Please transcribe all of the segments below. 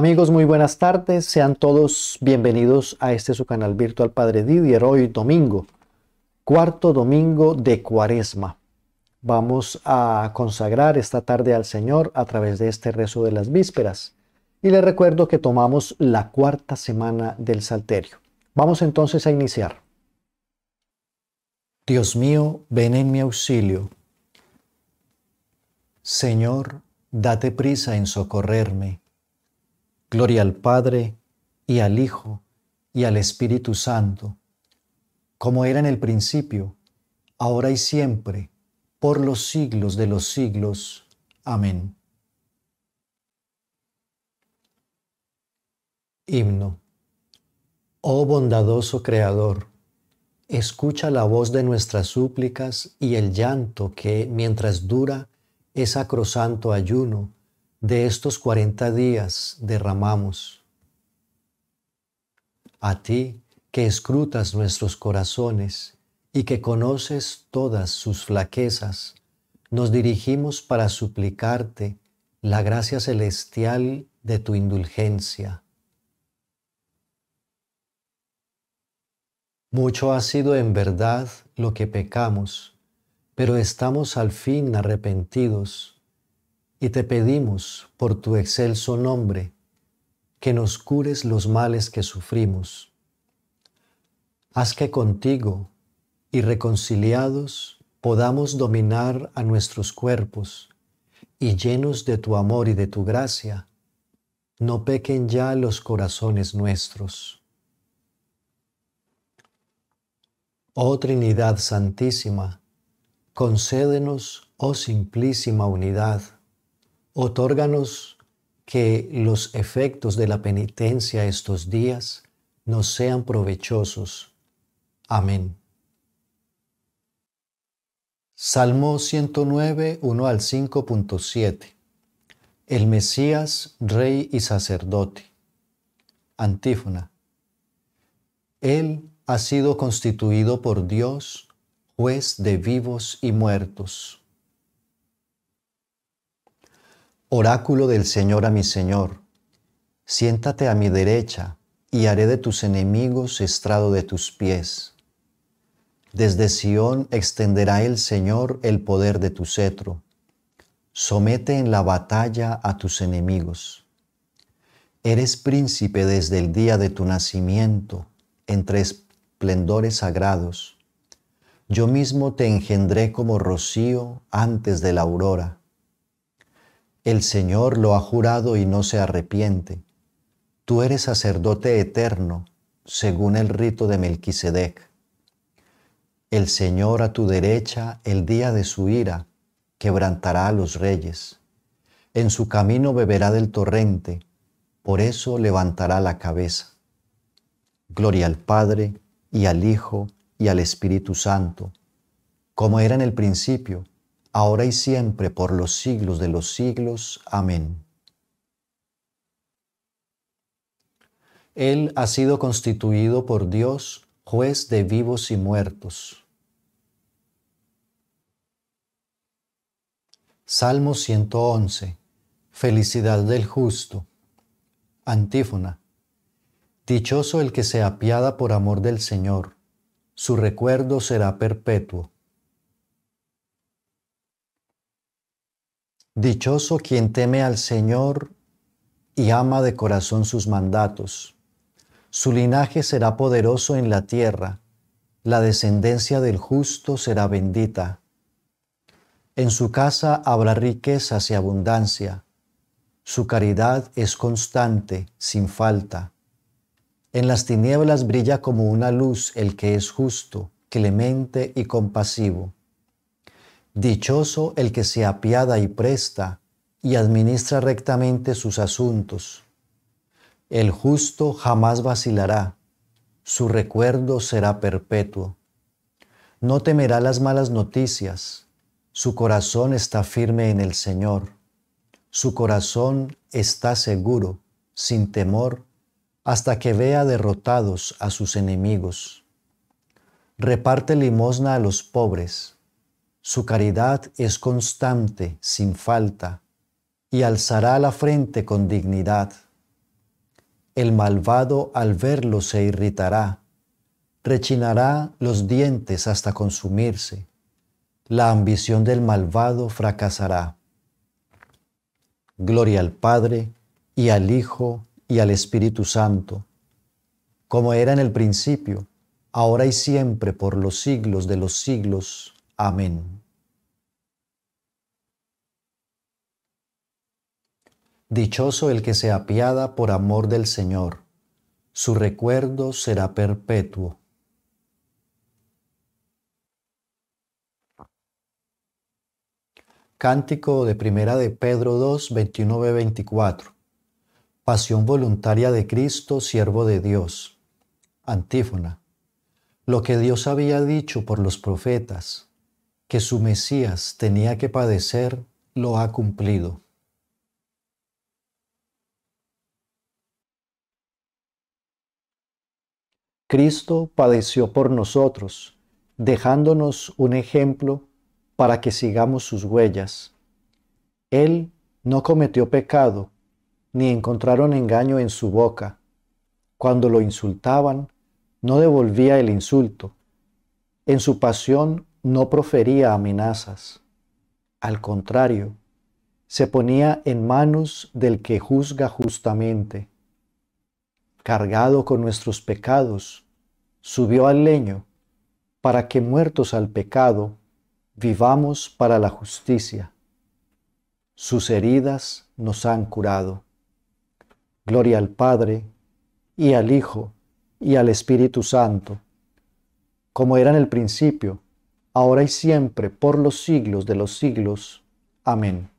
Amigos, muy buenas tardes. Sean todos bienvenidos a este su canal virtual Padre Didier. Hoy domingo, cuarto domingo de cuaresma. Vamos a consagrar esta tarde al Señor a través de este rezo de las vísperas. Y les recuerdo que tomamos la cuarta semana del Salterio. Vamos entonces a iniciar. Dios mío, ven en mi auxilio. Señor, date prisa en socorrerme. Gloria al Padre y al Hijo y al Espíritu Santo, como era en el principio, ahora y siempre, por los siglos de los siglos. Amén. Himno. Oh bondadoso Creador, escucha la voz de nuestras súplicas y el llanto que, mientras dura, es sacrosanto ayuno de estos cuarenta días derramamos a ti que escrutas nuestros corazones y que conoces todas sus flaquezas, nos dirigimos para suplicarte la gracia celestial de tu indulgencia. Mucho ha sido en verdad lo que pecamos, pero estamos al fin arrepentidos y te pedimos por tu excelso nombre que nos cures los males que sufrimos. Haz que contigo y reconciliados podamos dominar a nuestros cuerpos y llenos de tu amor y de tu gracia, no pequen ya los corazones nuestros. Oh Trinidad Santísima, concédenos, oh Simplísima Unidad, Otórganos que los efectos de la penitencia estos días nos sean provechosos. Amén. Salmo 109, 1 al 5.7 El Mesías, Rey y Sacerdote. Antífona. Él ha sido constituido por Dios, juez de vivos y muertos. Oráculo del Señor a mi Señor, siéntate a mi derecha y haré de tus enemigos estrado de tus pies. Desde Sión extenderá el Señor el poder de tu cetro. Somete en la batalla a tus enemigos. Eres príncipe desde el día de tu nacimiento, entre esplendores sagrados. Yo mismo te engendré como rocío antes de la aurora el Señor lo ha jurado y no se arrepiente. Tú eres sacerdote eterno, según el rito de Melquisedec. El Señor a tu derecha, el día de su ira, quebrantará a los reyes. En su camino beberá del torrente, por eso levantará la cabeza. Gloria al Padre, y al Hijo, y al Espíritu Santo, como era en el principio, ahora y siempre, por los siglos de los siglos. Amén. Él ha sido constituido por Dios juez de vivos y muertos. Salmo 111. Felicidad del justo. Antífona. Dichoso el que se apiada por amor del Señor. Su recuerdo será perpetuo. Dichoso quien teme al Señor y ama de corazón sus mandatos. Su linaje será poderoso en la tierra, la descendencia del justo será bendita. En su casa habrá riquezas y abundancia. Su caridad es constante, sin falta. En las tinieblas brilla como una luz el que es justo, clemente y compasivo Dichoso el que se apiada y presta y administra rectamente sus asuntos. El justo jamás vacilará, su recuerdo será perpetuo. No temerá las malas noticias, su corazón está firme en el Señor. Su corazón está seguro, sin temor, hasta que vea derrotados a sus enemigos. Reparte limosna a los pobres su caridad es constante, sin falta, y alzará la frente con dignidad. El malvado al verlo se irritará, rechinará los dientes hasta consumirse. La ambición del malvado fracasará. Gloria al Padre, y al Hijo, y al Espíritu Santo, como era en el principio, ahora y siempre, por los siglos de los siglos. Amén. Dichoso el que se apiada por amor del Señor, su recuerdo será perpetuo. Cántico de Primera de Pedro 2, 29-24. Pasión voluntaria de Cristo, siervo de Dios. Antífona. Lo que Dios había dicho por los profetas, que su Mesías tenía que padecer, lo ha cumplido. Cristo padeció por nosotros, dejándonos un ejemplo para que sigamos sus huellas. Él no cometió pecado, ni encontraron engaño en su boca. Cuando lo insultaban, no devolvía el insulto. En su pasión no profería amenazas. Al contrario, se ponía en manos del que juzga justamente cargado con nuestros pecados, subió al leño, para que muertos al pecado, vivamos para la justicia. Sus heridas nos han curado. Gloria al Padre, y al Hijo, y al Espíritu Santo, como era en el principio, ahora y siempre, por los siglos de los siglos. Amén.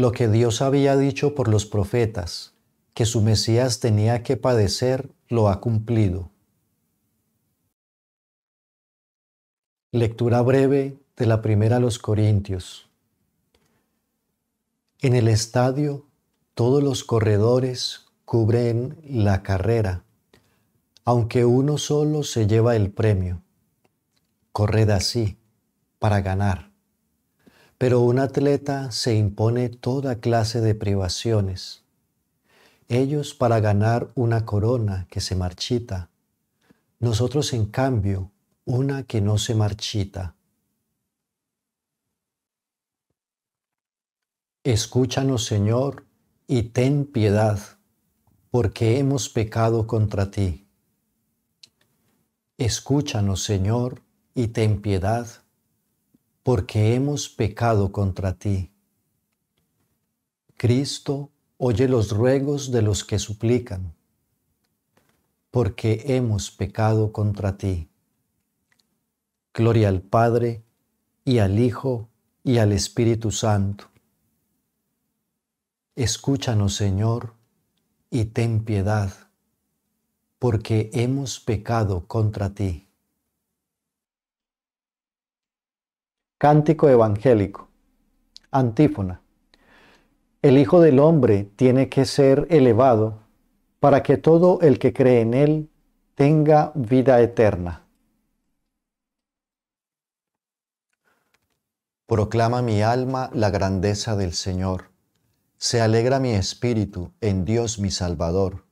lo que Dios había dicho por los profetas, que su Mesías tenía que padecer, lo ha cumplido. Lectura breve de la primera a los Corintios. En el estadio todos los corredores cubren la carrera, aunque uno solo se lleva el premio. Corred así para ganar. Pero un atleta se impone toda clase de privaciones. Ellos para ganar una corona que se marchita, nosotros en cambio una que no se marchita. Escúchanos Señor y ten piedad, porque hemos pecado contra ti. Escúchanos Señor y ten piedad, porque hemos pecado contra ti. Cristo oye los ruegos de los que suplican, porque hemos pecado contra ti. Gloria al Padre, y al Hijo, y al Espíritu Santo. Escúchanos, Señor, y ten piedad, porque hemos pecado contra ti. Cántico evangélico. Antífona. El Hijo del Hombre tiene que ser elevado para que todo el que cree en Él tenga vida eterna. Proclama mi alma la grandeza del Señor. Se alegra mi espíritu en Dios mi Salvador,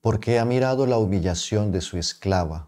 porque ha mirado la humillación de su esclava.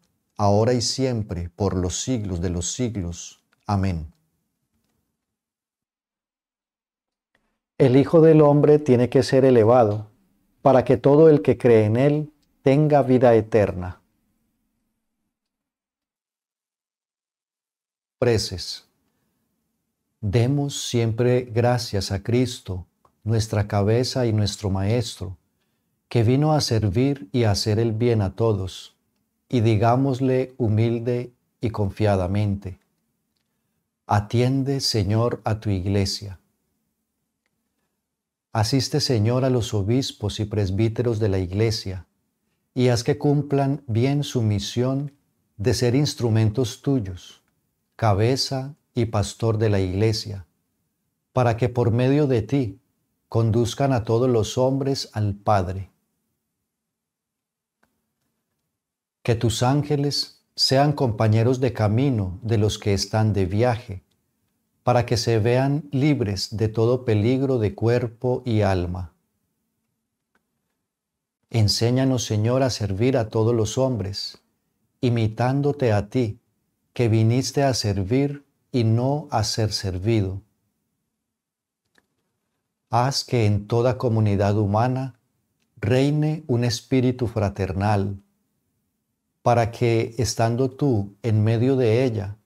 ahora y siempre, por los siglos de los siglos. Amén. El Hijo del Hombre tiene que ser elevado, para que todo el que cree en Él tenga vida eterna. Preces. Demos siempre gracias a Cristo, nuestra cabeza y nuestro Maestro, que vino a servir y a hacer el bien a todos y digámosle humilde y confiadamente, atiende Señor a tu iglesia. Asiste Señor a los obispos y presbíteros de la iglesia y haz que cumplan bien su misión de ser instrumentos tuyos, cabeza y pastor de la iglesia, para que por medio de ti conduzcan a todos los hombres al Padre que tus ángeles sean compañeros de camino de los que están de viaje, para que se vean libres de todo peligro de cuerpo y alma. Enséñanos, Señor, a servir a todos los hombres, imitándote a ti, que viniste a servir y no a ser servido. Haz que en toda comunidad humana reine un espíritu fraternal, para que, estando tú en medio de ella,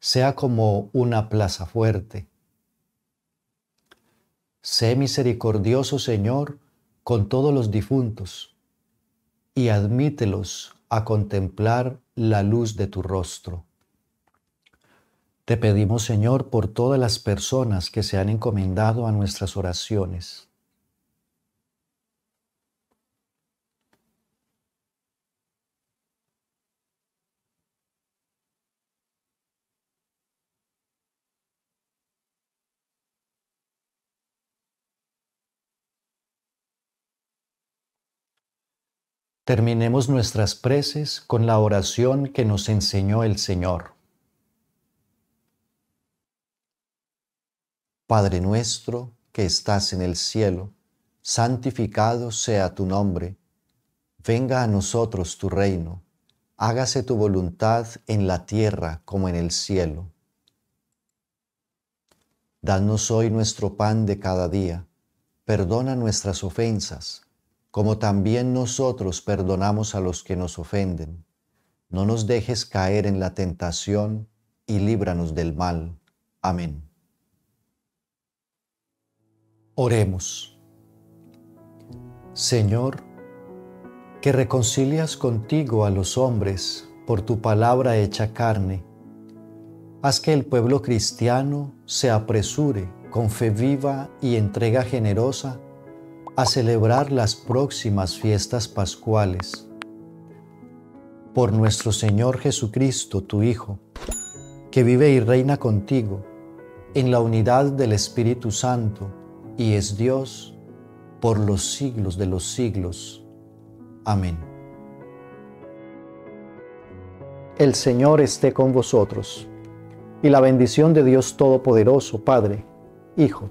sea como una plaza fuerte. Sé misericordioso, Señor, con todos los difuntos, y admítelos a contemplar la luz de tu rostro. Te pedimos, Señor, por todas las personas que se han encomendado a nuestras oraciones Terminemos nuestras preces con la oración que nos enseñó el Señor. Padre nuestro que estás en el cielo, santificado sea tu nombre, venga a nosotros tu reino, hágase tu voluntad en la tierra como en el cielo. Danos hoy nuestro pan de cada día, perdona nuestras ofensas como también nosotros perdonamos a los que nos ofenden. No nos dejes caer en la tentación y líbranos del mal. Amén. Oremos. Señor, que reconcilias contigo a los hombres por tu palabra hecha carne, haz que el pueblo cristiano se apresure con fe viva y entrega generosa a celebrar las próximas fiestas pascuales. Por nuestro Señor Jesucristo, tu Hijo, que vive y reina contigo, en la unidad del Espíritu Santo, y es Dios, por los siglos de los siglos. Amén. El Señor esté con vosotros, y la bendición de Dios Todopoderoso, Padre, Hijo,